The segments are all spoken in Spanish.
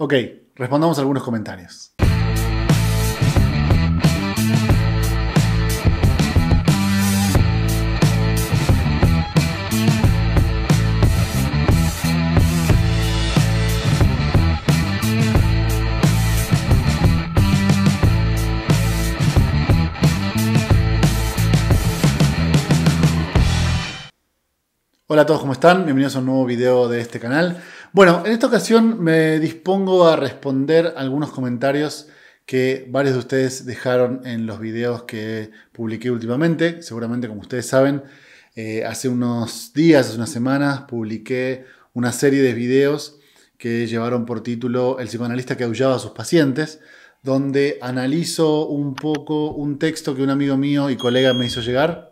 Ok, respondamos algunos comentarios. Hola a todos, ¿cómo están? Bienvenidos a un nuevo video de este canal. Bueno, en esta ocasión me dispongo a responder algunos comentarios que varios de ustedes dejaron en los videos que publiqué últimamente. Seguramente, como ustedes saben, eh, hace unos días, hace unas semanas, publiqué una serie de videos que llevaron por título El psicoanalista que aullaba a sus pacientes, donde analizo un poco un texto que un amigo mío y colega me hizo llegar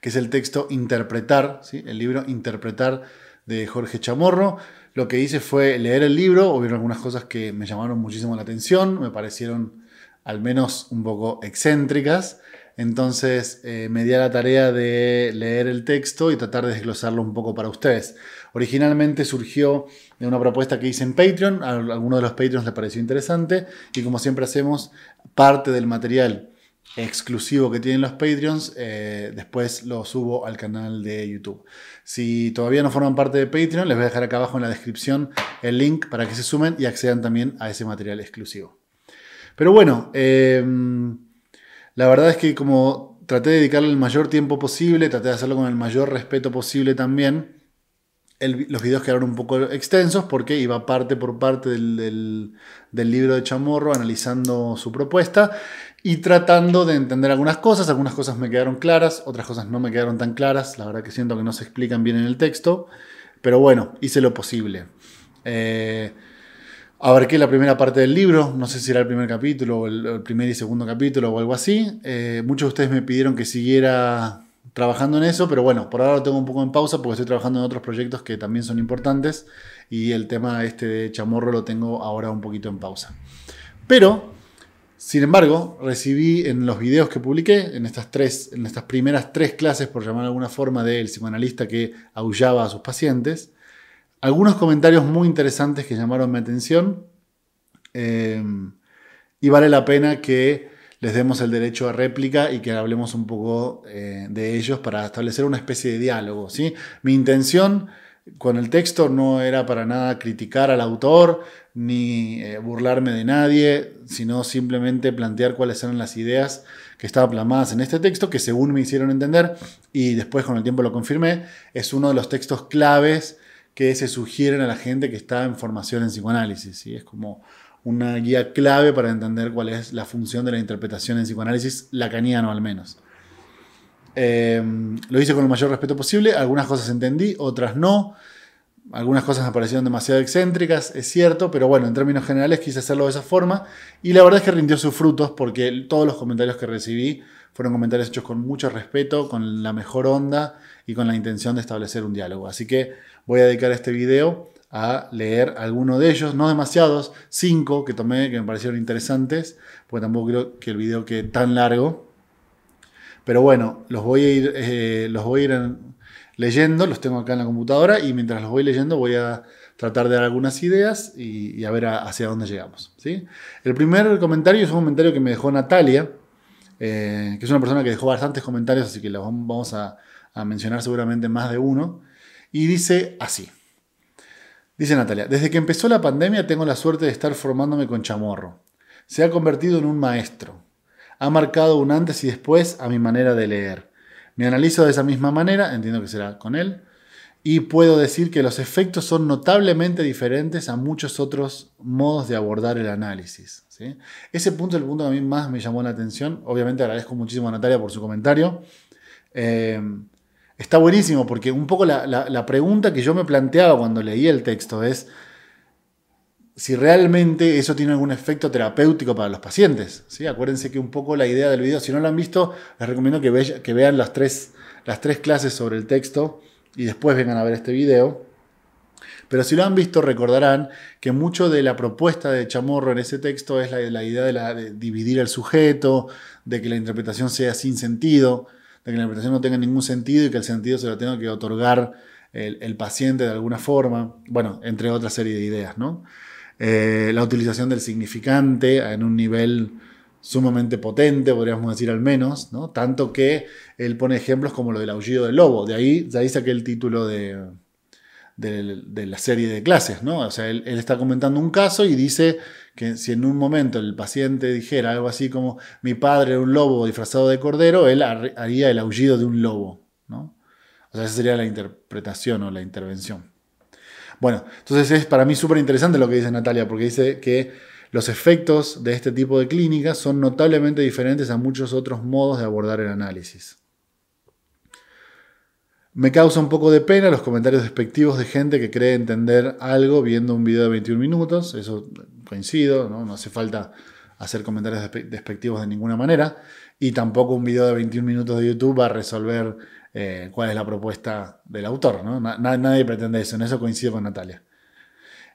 que es el texto Interpretar, el libro Interpretar de Jorge Chamorro. Lo que hice fue leer el libro, hubo algunas cosas que me llamaron muchísimo la atención, me parecieron al menos un poco excéntricas. Entonces eh, me di a la tarea de leer el texto y tratar de desglosarlo un poco para ustedes. Originalmente surgió de una propuesta que hice en Patreon, a alguno de los Patreons le pareció interesante y como siempre hacemos parte del material exclusivo que tienen los Patreons, eh, después lo subo al canal de YouTube. Si todavía no forman parte de Patreon, les voy a dejar acá abajo en la descripción el link para que se sumen y accedan también a ese material exclusivo. Pero bueno, em, la verdad es que como traté de dedicarle el mayor tiempo posible, traté de hacerlo con el mayor respeto posible también, los videos quedaron un poco extensos porque iba parte por parte del libro de Chamorro analizando su propuesta y tratando de entender algunas cosas. Algunas cosas me quedaron claras, otras cosas no me quedaron tan claras. La verdad que siento que no se explican bien en el texto, pero bueno, hice lo posible. Eh, abarqué la primera parte del libro, no sé si era el primer capítulo o el, primer y segundo capítulo o algo así. Eh, muchos de ustedes me pidieron que siguiera trabajando en eso, pero bueno, por ahora lo tengo un poco en pausa porque estoy trabajando en otros proyectos que también son importantes y el tema este de chamorro lo tengo ahora un poquito en pausa. Pero sin embargo, recibí en los videos que publiqué, en estas, tres, en estas primeras tres clases, por llamar alguna forma, del psicoanalista que aullaba a sus pacientes, algunos comentarios muy interesantes que llamaron mi atención em, y vale la pena que les demos el derecho a réplica y que hablemos un poco eh, de ellos para establecer una especie de diálogo. ¿sí? Mi intención con el texto no era para nada criticar al autor ni eh, burlarme de nadie, sino simplemente plantear cuáles eran las ideas que estaban plasmadas en este texto, que según me hicieron entender, y después con el tiempo lo confirmé, es uno de los textos claves que se sugieren a la gente que está en formación en psicoanálisis. y Es como una guía clave para entender cuál es la función de la interpretación en psicoanálisis lacaniano al menos. Em, lo hice con el mayor respeto posible, algunas cosas entendí, otras no. Algunas cosas me parecieron demasiado excéntricas, es cierto, pero bueno, en términos generales quise hacerlo de esa forma y la verdad es que rindió sus frutos porque todos los comentarios que recibí fueron comentarios hechos con mucho respeto, con la mejor onda y con la intención de establecer un diálogo. Así que voy a dedicar este video a leer alguno de ellos, no demasiados, cinco que tomé que me parecieron interesantes, porque tampoco creo que el video quede tan largo. Pero bueno, los voy a ir, eh, los voy a ir en, leyendo, los tengo acá en la computadora y mientras los voy leyendo voy a tratar de dar algunas ideas y, a ver hacia dónde llegamos. ¿sí? El primer comentario es un comentario que me dejó Natalia, eh, que es una persona que dejó bastantes comentarios, así que los vamos a mencionar seguramente más de uno, y dice así. Dice Natalia, desde que empezó la pandemia tengo la suerte de estar formándome con Chamorro. Se ha convertido en un maestro. Ha marcado un antes y después a mi manera de leer. Me analizo de esa misma manera, entiendo que será con él, y puedo decir que los efectos son notablemente diferentes a muchos otros modos de abordar el análisis. Ese punto es el punto que a mí más me llamó la atención. Obviamente agradezco muchísimo a Natalia por su comentario. Eh, está buenísimo porque un poco la, la pregunta que yo me planteaba cuando leí el texto es, si realmente eso tiene algún efecto terapéutico para los pacientes. ¿sí? Acuérdense que un poco la idea del video, si no lo han visto, les recomiendo que, vean las tres, las tres clases sobre el texto y después vengan a ver este video. Pero si lo han visto, recordarán que mucho de la propuesta de Chamorro en ese texto es la, idea de, dividir el sujeto, de que la interpretación sea sin sentido, de que la interpretación no tenga ningún sentido y que el sentido se lo tenga que otorgar el, el paciente de alguna forma, bueno, entre otra serie de ideas, ¿no? Eh, la utilización del significante en un nivel sumamente potente, podríamos decir al menos, ¿no? tanto que él pone ejemplos como lo del aullido del lobo, de ahí, de ahí saqué el título de, la serie de clases, ¿no? o sea, él, está comentando un caso y dice que si en un momento el paciente dijera algo así como mi padre era un lobo disfrazado de cordero, él haría el aullido de un lobo, ¿no? O sea, esa sería la interpretación o la intervención. Bueno, entonces es para mí súper interesante lo que dice Natalia, porque dice que los efectos de este tipo de clínicas son notablemente diferentes a muchos otros modos de abordar el análisis. Me causa un poco de pena los comentarios despectivos de gente que cree entender algo viendo un video de 21 minutos, eso coincido, no, no hace falta hacer comentarios despectivos de ninguna manera, y tampoco un video de 21 minutos de YouTube va a resolver eh, cuál es la propuesta del autor. ¿no? nadie pretende eso, en eso coincido con Natalia.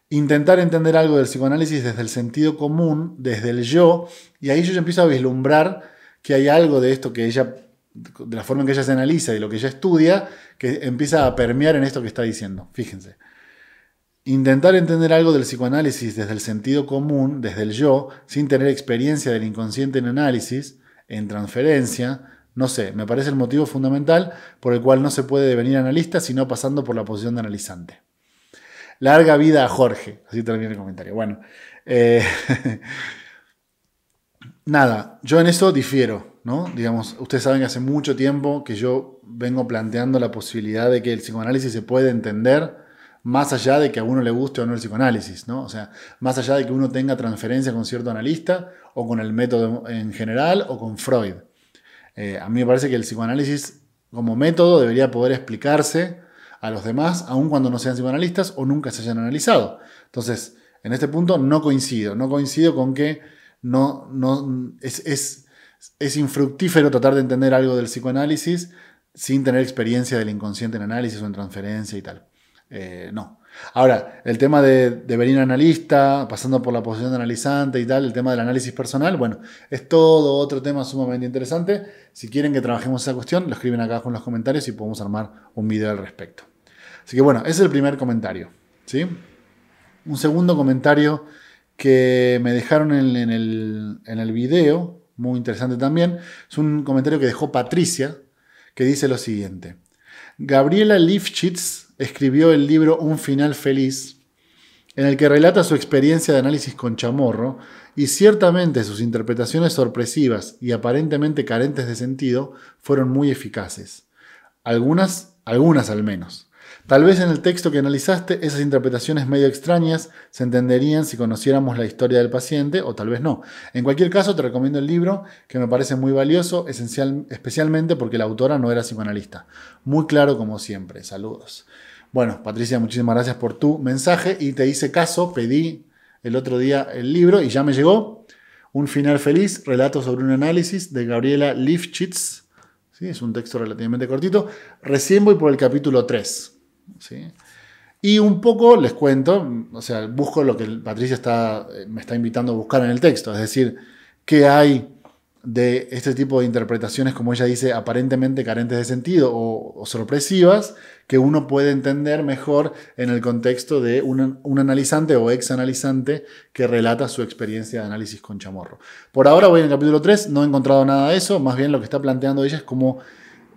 Intentar entender algo del psicoanálisis desde el sentido común, desde el yo, y ahí yo ya empiezo a vislumbrar que hay algo de esto que ella, de la forma en que ella se analiza y lo que ella estudia, que empieza a permear en esto que está diciendo. Fíjense. Intentar entender algo del psicoanálisis desde el sentido común, desde el yo, sin tener experiencia del inconsciente en análisis, en transferencia, no sé, me parece el motivo fundamental por el cual no se puede devenir analista sino pasando por la posición de analizante. Larga vida a Jorge, así termina el comentario. Bueno, eh, nada, yo en eso difiero, ¿no? Digamos, ustedes saben que hace mucho tiempo que yo vengo planteando la posibilidad de que el psicoanálisis se puede entender más allá de que a uno le guste o no el psicoanálisis, ¿no? O sea, más allá de que uno tenga transferencia con cierto analista o con el método en general o con Freud. Eh, a mí me parece que el psicoanálisis como método debería poder explicarse a los demás, aun cuando no sean psicoanalistas o nunca se hayan analizado. Entonces, en este punto no coincido, no coincido con que no, es, es, infructífero tratar de entender algo del psicoanálisis sin tener experiencia del inconsciente en análisis o en transferencia y tal. Eh, no, Ahora, el tema de, venir analista, pasando por la posición de analizante y tal, el tema del análisis personal, bueno, es todo otro tema sumamente interesante. Si quieren que trabajemos esa cuestión, lo escriben acá en los comentarios y podemos armar un video al respecto. Así que bueno, ese es el primer comentario. ¿sí? Un segundo comentario que me dejaron en, el, en el video, muy interesante también, es un comentario que dejó Patricia, que dice lo siguiente. Gabriela Lifchitz escribió el libro Un final feliz, en el que relata su experiencia de análisis con chamorro y ciertamente sus interpretaciones sorpresivas y aparentemente carentes de sentido fueron muy eficaces. Algunas, algunas al menos. Tal vez en el texto que analizaste esas interpretaciones medio extrañas se entenderían si conociéramos la historia del paciente o tal vez no. En cualquier caso te recomiendo el libro que me parece muy valioso, esencial, especialmente porque la autora no era psicoanalista. Muy claro como siempre. Saludos. Bueno, Patricia, muchísimas gracias por tu mensaje y te hice caso, pedí el otro día el libro y ya me llegó. Un final feliz, relato sobre un análisis de Gabriela Lifchitz. ¿sí? Es un texto relativamente cortito. Recién voy por el capítulo 3. Y un poco les cuento, o sea, busco lo que Patricia eh, me está invitando a buscar en el texto, es decir, qué hay de este tipo de interpretaciones, como ella dice, aparentemente carentes de sentido o, sorpresivas, que uno puede entender mejor en el contexto de un, analizante o ex analizante que relata su experiencia de análisis con chamorro. Por ahora voy en el capítulo 3, no he encontrado nada de eso, más bien lo que está planteando ella es como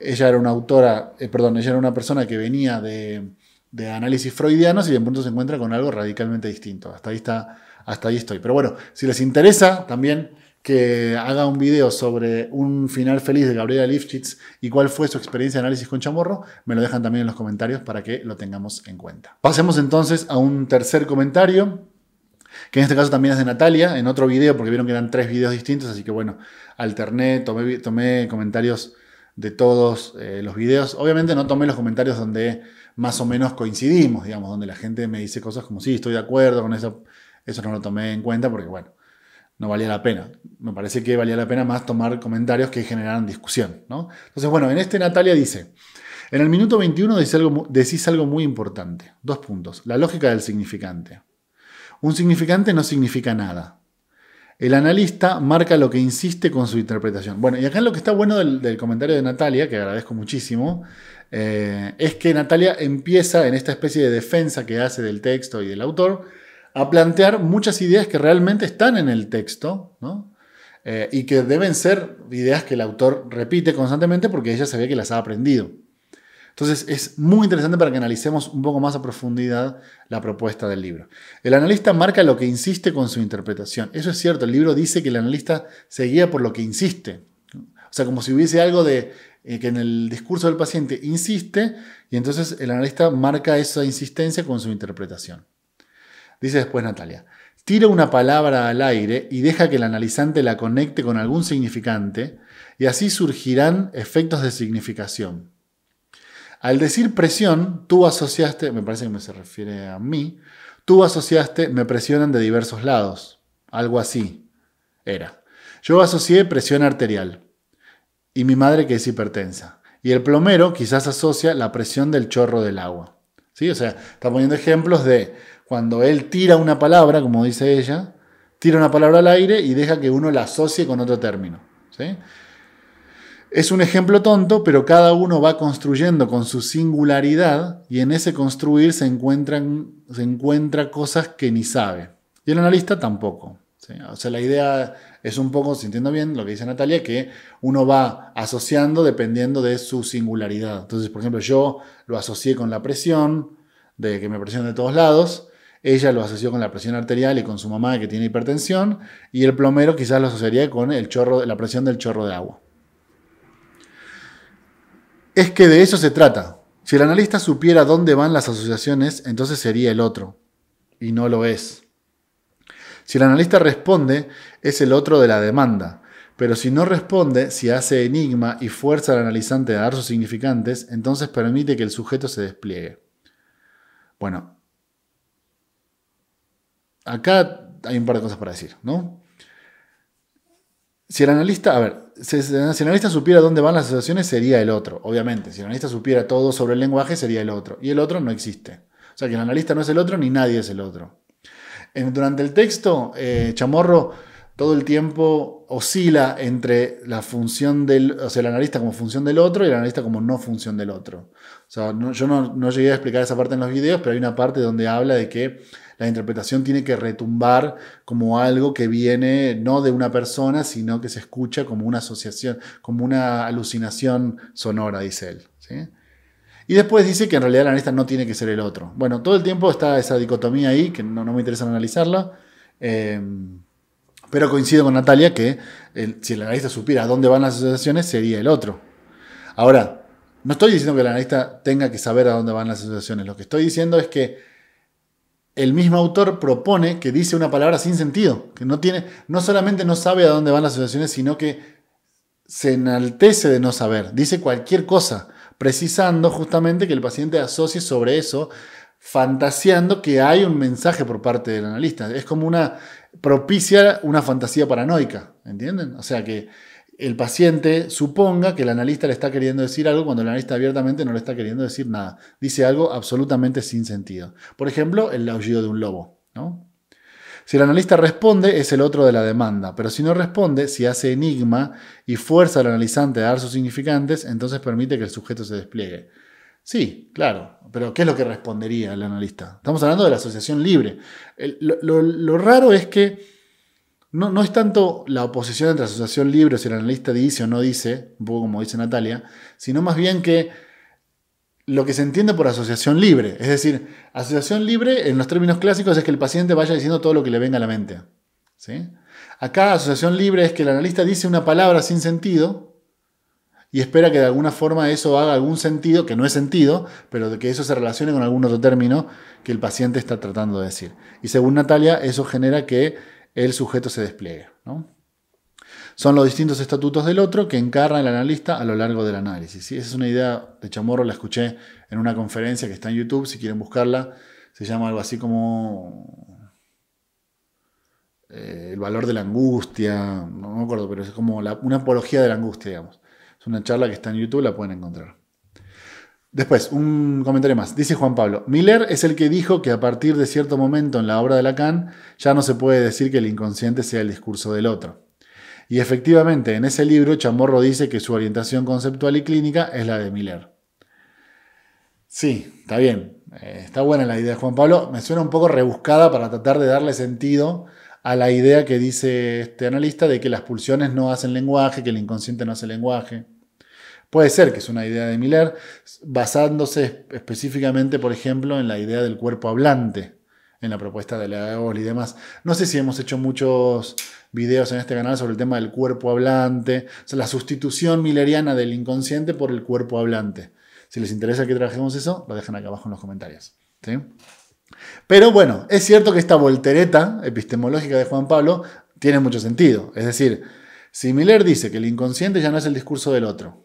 ella era una autora, eh, perdón, ella era una persona que venía de, de análisis freudianos y de pronto se encuentra con algo radicalmente distinto. Hasta ahí, está, hasta ahí estoy. Pero bueno, si les interesa también que haga un video sobre un final feliz de Gabriela Lifchitz y cuál fue su experiencia de análisis con Chamorro, me lo dejan también en los comentarios para que lo tengamos en cuenta. Pasemos entonces a un tercer comentario que en este caso también es de Natalia, en otro video, porque vieron que eran tres videos distintos, así que bueno, alterné, tomé, tomé comentarios de todos eh, los videos. Obviamente no tomé los comentarios donde más o menos coincidimos, digamos, donde la gente me dice cosas como, sí, estoy de acuerdo con eso, eso no lo tomé en cuenta, porque bueno, no valía la pena. Me parece que valía la pena más tomar comentarios que generaran discusión. ¿no? Entonces, bueno, en este Natalia dice, en el minuto 21 decís algo, muy importante. Dos puntos. La lógica del significante. Un significante no significa nada. El analista marca lo que insiste con su interpretación. Bueno, y acá lo que está bueno del, comentario de Natalia, que agradezco muchísimo, eh, es que Natalia empieza en esta especie de defensa que hace del texto y del autor, a plantear muchas ideas que realmente están en el texto, eh, y que deben ser ideas que el autor repite constantemente porque ella sabía que las ha aprendido. Entonces es muy interesante para que analicemos un poco más a profundidad la propuesta del libro. El analista marca lo que insiste con su interpretación. Eso es cierto, el libro dice que el analista se guía por lo que insiste. O sea, como si hubiese algo de eh, que en el discurso del paciente insiste y entonces el analista marca esa insistencia con su interpretación. Dice después Natalia, tira una palabra al aire y deja que el analizante la conecte con algún significante y así surgirán efectos de significación. Al decir presión, tú asociaste, me parece que me se refiere a mí, tú asociaste me presionan de diversos lados, algo así era. Yo asocié presión arterial y mi madre que es hipertensa. Y el plomero quizás asocia la presión del chorro del agua. ¿Sí? O sea, está poniendo ejemplos de cuando él tira una palabra, como dice ella, tira una palabra al aire y deja que uno la asocie con otro término. Es un ejemplo tonto, pero cada uno va construyendo con su singularidad y en ese construir se, encuentran, se encuentra cosas que ni sabe. Y el analista tampoco. O sea, la idea es un poco, si entiendo bien lo que dice Natalia, que uno va asociando dependiendo de su singularidad. Entonces, por ejemplo, yo lo asocié con la presión, de que me presionan de todos lados, ella lo asoció con la presión arterial y con su mamá que tiene hipertensión. Y el plomero quizás lo asociaría con el chorro, la presión del chorro de agua. Es que de eso se trata. Si el analista supiera dónde van las asociaciones, entonces sería el otro. Y no lo es. Si el analista responde, es el otro de la demanda. Pero si no responde, si hace enigma y fuerza al analizante a dar sus significantes, entonces permite que el sujeto se despliegue. Bueno, acá hay un par de cosas para decir, ¿no? Si el analista, a ver, si, el analista supiera dónde van las asociaciones, sería el otro, obviamente. Si el analista supiera todo sobre el lenguaje, sería el otro. Y el otro no existe. O sea que el analista no es el otro ni nadie es el otro. durante el texto, eh, Chamorro todo el tiempo oscila entre la función del, o sea, el analista como función del otro y el analista como no función del otro. yo no, llegué a explicar esa parte en los videos, pero hay una parte donde habla de que la interpretación tiene que retumbar como algo que viene no de una persona, sino que se escucha como una asociación, como una alucinación sonora, dice él. Y después dice que en realidad el analista no tiene que ser el otro. Bueno, todo el tiempo está esa dicotomía ahí, que no, me interesa analizarla. Em, pero coincido con Natalia que si el analista supiera dónde van las asociaciones, sería el otro. Ahora, no estoy diciendo que el analista tenga que saber a dónde van las asociaciones. Lo que estoy diciendo es que el mismo autor propone que dice una palabra sin sentido, que no tiene, no solamente no sabe a dónde van las asociaciones, sino que se enaltece de no saber, dice cualquier cosa, precisando justamente que el paciente asocie sobre eso, fantaseando que hay un mensaje por parte del analista. Es como una propicia una fantasía paranoica, ¿entienden? O sea que el paciente suponga que el analista le está queriendo decir algo cuando el analista abiertamente no le está queriendo decir nada. Dice algo absolutamente sin sentido. Por ejemplo, el aullido de un lobo. Si el analista responde, es el otro de la demanda, pero si no responde, si hace enigma y fuerza al analizante a dar sus significantes, entonces permite que el sujeto se despliegue. Sí, claro, pero ¿qué es lo que respondería el analista? Estamos hablando de la asociación libre. lo raro es que no, es tanto la oposición entre asociación libre, si el analista dice o no dice, un poco como dice Natalia, sino más bien que lo que se entiende por asociación libre. Es decir, asociación libre en los términos clásicos es que el paciente vaya diciendo todo lo que le venga a la mente. ¿sí? Acá asociación libre es que el analista dice una palabra sin sentido y espera que de alguna forma eso haga algún sentido, que no es sentido, pero que eso se relacione con algún otro término que el paciente está tratando de decir. Y según Natalia, eso genera que el sujeto se despliega. Son los distintos estatutos del otro que encarna el analista a lo largo del análisis. Y Esa es una idea de Chamorro, la escuché en una conferencia que está en YouTube, si quieren buscarla, se llama algo así como eh, el valor de la angustia, no me acuerdo, pero es como una apología de la angustia, digamos. Es una charla que está en YouTube, la pueden encontrar. Después, un comentario más. Dice Juan Pablo, Miller es el que dijo que a partir de cierto momento en la obra de Lacan ya no se puede decir que el inconsciente sea el discurso del otro. Y efectivamente, en ese libro Chamorro dice que su orientación conceptual y clínica es la de Miller. Sí, está bien. Eh, está buena la idea de Juan Pablo. Me suena un poco rebuscada para tratar de darle sentido a la idea que dice este analista de que las pulsiones no hacen lenguaje, que el inconsciente no hace lenguaje. Puede ser que es una idea de Miller, basándose específicamente, por ejemplo, en la idea del cuerpo hablante, en la propuesta de Leagol y demás. No sé si hemos hecho muchos videos en este canal sobre el tema del cuerpo hablante, la sustitución milleriana del inconsciente por el cuerpo hablante. Si les interesa que trabajemos eso, lo dejan acá abajo en los comentarios. Pero bueno, es cierto que esta voltereta epistemológica de Juan Pablo tiene mucho sentido. Es decir, si Miller dice que el inconsciente ya no es el discurso del otro,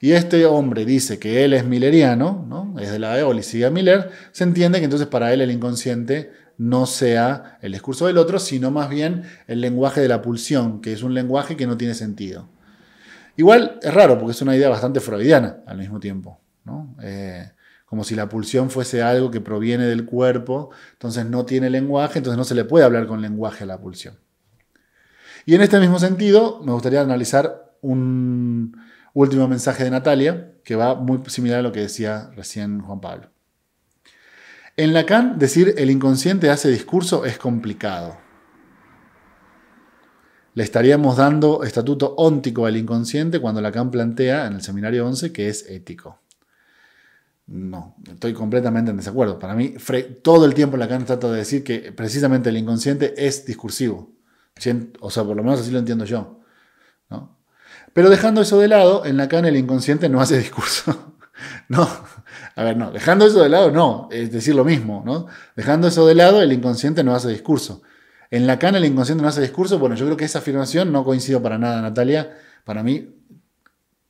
y este hombre dice que él es milleriano, ¿no? es de la EOL y Miller, se entiende que entonces para él el inconsciente no sea el discurso del otro, sino más bien el lenguaje de la pulsión, que es un lenguaje que no tiene sentido. Igual es raro, porque es una idea bastante freudiana al mismo tiempo, eh, como si la pulsión fuese algo que proviene del cuerpo, entonces no tiene lenguaje, entonces no se le puede hablar con lenguaje a la pulsión. Y en este mismo sentido, me gustaría analizar un, Último mensaje de Natalia, que va muy similar a lo que decía recién Juan Pablo. En Lacan, decir el inconsciente hace discurso es complicado. Le estaríamos dando estatuto óntico al inconsciente cuando Lacan plantea en el seminario 11 que es ético. No, estoy completamente en desacuerdo. Para mí, todo el tiempo Lacan trata de decir que precisamente el inconsciente es discursivo. O sea, por lo menos así lo entiendo yo. Pero dejando eso de lado, en Lacan el inconsciente no hace discurso. no, a ver, no, dejando eso de lado, no, es decir lo mismo, ¿no? Dejando eso de lado, el inconsciente no hace discurso. En Lacan el inconsciente no hace discurso, bueno, yo creo que esa afirmación no coincide para nada, Natalia. Para mí,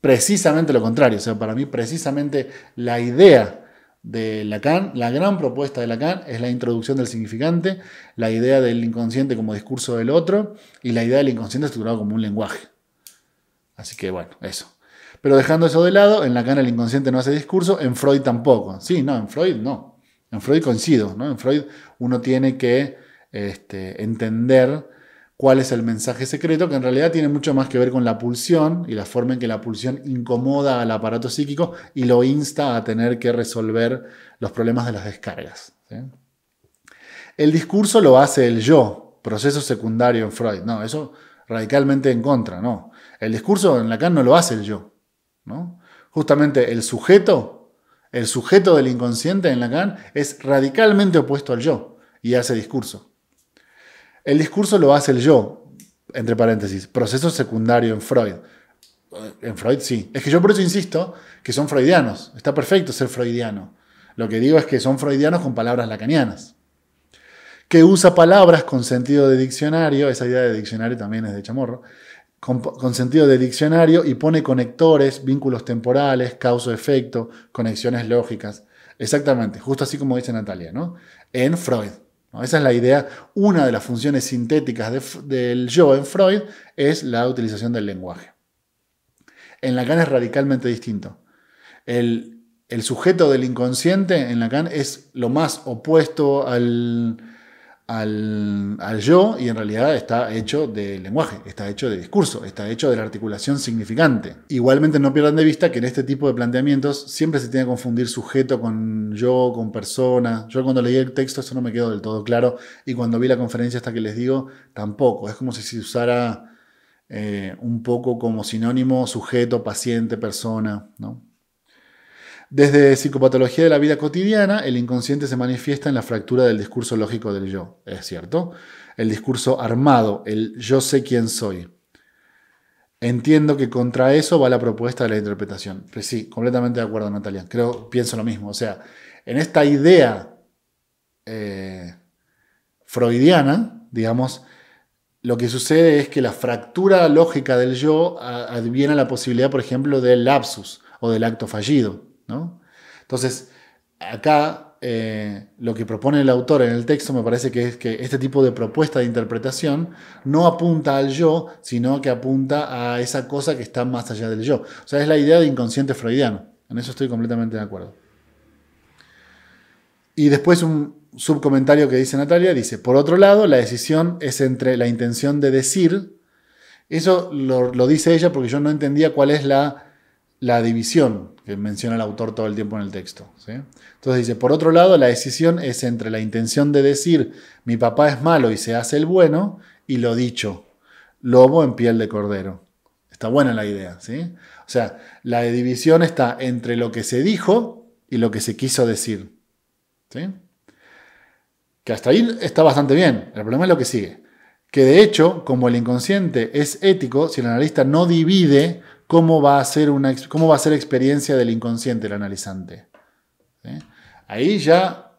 precisamente lo contrario. O sea, para mí, precisamente la idea de Lacan, la gran propuesta de Lacan es la introducción del significante, la idea del inconsciente como discurso del otro y la idea del inconsciente estructurado como un lenguaje. Así que bueno, eso. Pero dejando eso de lado, en Lacan el inconsciente no hace discurso, en Freud tampoco. Sí, no, en Freud no. En Freud coincido, ¿no? En Freud uno tiene que este, entender cuál es el mensaje secreto, que en realidad tiene mucho más que ver con la pulsión y la forma en que la pulsión incomoda al aparato psíquico y lo insta a tener que resolver los problemas de las descargas. El discurso lo hace el yo, proceso secundario en Freud. No, eso radicalmente en contra, no. El discurso en Lacan no lo hace el yo. ¿no? Justamente el sujeto, el sujeto del inconsciente en Lacan es radicalmente opuesto al yo y hace discurso. El discurso lo hace el yo, entre paréntesis, proceso secundario en Freud. En Freud sí. Es que yo por eso insisto que son freudianos. Está perfecto ser freudiano. Lo que digo es que son freudianos con palabras lacanianas. Que usa palabras con sentido de diccionario, esa idea de diccionario también es de chamorro, con, sentido de diccionario y pone conectores, vínculos temporales, causa-efecto, conexiones lógicas. Exactamente, justo así como dice Natalia, ¿no? En Freud. Esa es la idea. Una de las funciones sintéticas del yo en Freud es la utilización del lenguaje. En Lacan es radicalmente distinto. El, el sujeto del inconsciente en Lacan es lo más opuesto al, al, yo y en realidad está hecho de lenguaje, está hecho de discurso, está hecho de la articulación significante. Igualmente no pierdan de vista que en este tipo de planteamientos siempre se tiene que confundir sujeto con yo, con persona. Yo cuando leí el texto eso no me quedó del todo claro y cuando vi la conferencia hasta que les digo tampoco. Es como si se usara eh, un poco como sinónimo sujeto, paciente, persona, ¿no? Desde psicopatología de la vida cotidiana, el inconsciente se manifiesta en la fractura del discurso lógico del yo, es cierto, el discurso armado, el yo sé quién soy. Entiendo que contra eso va la propuesta de la interpretación. Pues sí, completamente de acuerdo, Natalia. Creo, pienso lo mismo. O sea, en esta idea eh, freudiana, digamos, lo que sucede es que la fractura lógica del yo adviene a la posibilidad, por ejemplo, del lapsus o del acto fallido. Entonces, acá eh, lo que propone el autor en el texto me parece que es que este tipo de propuesta de interpretación no apunta al yo, sino que apunta a esa cosa que está más allá del yo. O sea, es la idea de inconsciente freudiano. En eso estoy completamente de acuerdo. Y después un subcomentario que dice Natalia, dice, por otro lado, la decisión es entre la intención de decir, eso lo dice ella porque yo no entendía cuál es la la división que menciona el autor todo el tiempo en el texto. Entonces dice, por otro lado, la decisión es entre la intención de decir mi papá es malo y se hace el bueno y lo dicho, lobo en piel de cordero. Está buena la idea, ¿sí? O sea, la división está entre lo que se dijo y lo que se quiso decir. Que hasta ahí está bastante bien. El problema es lo que sigue. Que de hecho, como el inconsciente es ético, si el analista no divide cómo va a ser, una, cómo va a ser experiencia del inconsciente el analizante. Ahí ya,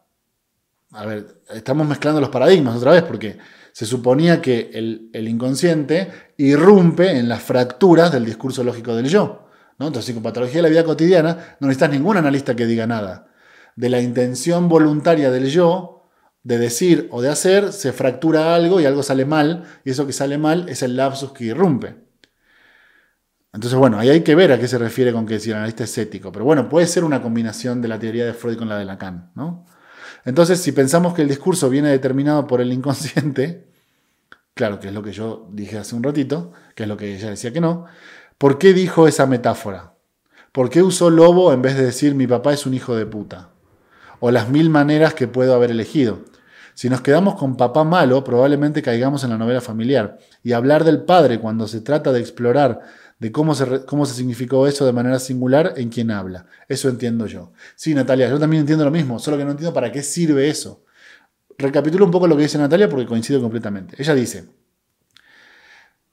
a ver, estamos mezclando los paradigmas otra vez, porque se suponía que el, inconsciente irrumpe en las fracturas del discurso lógico del yo. ¿no? Entonces, psicopatología de la vida cotidiana, no necesitas ningún analista que diga nada. De la intención voluntaria del yo, de decir o de hacer, se fractura algo y algo sale mal, y eso que sale mal es el lapsus que irrumpe. Entonces, bueno, ahí hay que ver a qué se refiere con que si el analista es ético. Pero bueno, puede ser una combinación de la teoría de Freud con la de Lacan, ¿no? Entonces, si pensamos que el discurso viene determinado por el inconsciente, claro, que es lo que yo dije hace un ratito, que es lo que ella decía que no, ¿por qué dijo esa metáfora? ¿Por qué usó lobo en vez de decir mi papá es un hijo de puta? O las mil maneras que puedo haber elegido. Si nos quedamos con papá malo, probablemente caigamos en la novela familiar. Y hablar del padre cuando se trata de explorar de cómo se, cómo se significó eso de manera singular en quien habla. Eso entiendo yo. Sí, Natalia, yo también entiendo lo mismo, solo que no entiendo para qué sirve eso. Recapitulo un poco lo que dice Natalia porque coincido completamente. Ella dice,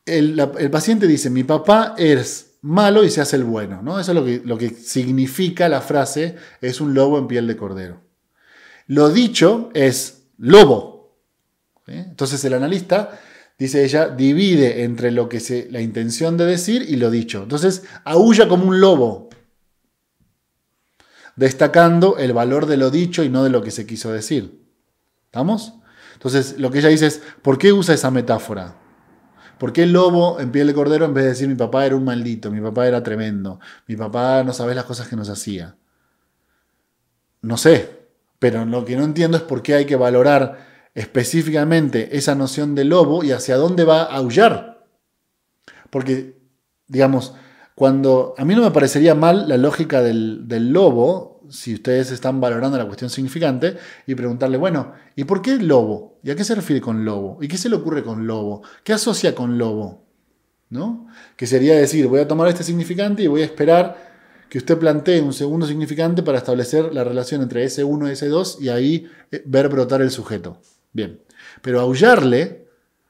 el, paciente dice, mi papá es malo y se hace el bueno. ¿no? Eso es lo que, lo que significa la frase, es un lobo en piel de cordero. Lo dicho es lobo. ¿eh? Entonces el analista dice ella, divide entre lo que la intención de decir y lo dicho. Entonces, aúlla como un lobo, destacando el valor de lo dicho y no de lo que se quiso decir. ¿Estamos? Entonces, lo que ella dice es, ¿por qué usa esa metáfora? ¿Por qué el lobo en piel de cordero en vez de decir mi papá era un maldito, mi papá era tremendo, mi papá no sabes las cosas que nos hacía? No sé, pero lo que no entiendo es por qué hay que valorar específicamente esa noción de lobo y hacia dónde va a aullar. Porque, digamos, cuando a mí no me parecería mal la lógica del, lobo, si ustedes están valorando la cuestión significante, y preguntarle, bueno, ¿y por qué lobo? ¿Y a qué se refiere con lobo? ¿Y qué se le ocurre con lobo? ¿Qué asocia con lobo? ¿No? Que sería decir, voy a tomar este significante y voy a esperar que usted plantee un segundo significante para establecer la relación entre ese 1 y S2 y ahí eh, ver brotar el sujeto. Bien, pero aullarle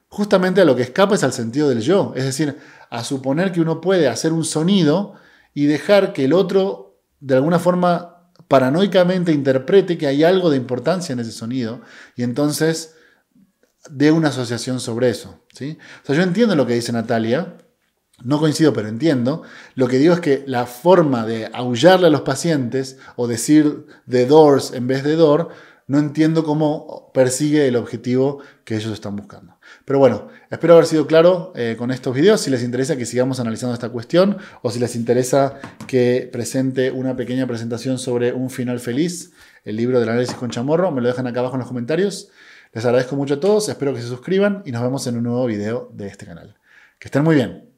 justamente a lo que escapa es al sentido del yo, es decir, a suponer que uno puede hacer un sonido y dejar que el otro de alguna forma paranoicamente interprete que hay algo de importancia en ese sonido y entonces dé una asociación sobre eso. ¿sí? O sea, yo entiendo lo que dice Natalia, no coincido, pero entiendo. Lo que digo es que la forma de aullarle a los pacientes o decir the doors en vez de door no entiendo cómo persigue el objetivo que ellos están buscando. Pero bueno, espero haber sido claro eh, con estos videos. Si les interesa que sigamos analizando esta cuestión o si les interesa que presente una pequeña presentación sobre Un Final Feliz, el libro del análisis con chamorro, me lo dejan acá abajo en los comentarios. Les agradezco mucho a todos, espero que se suscriban y nos vemos en un nuevo video de este canal. Que estén muy bien.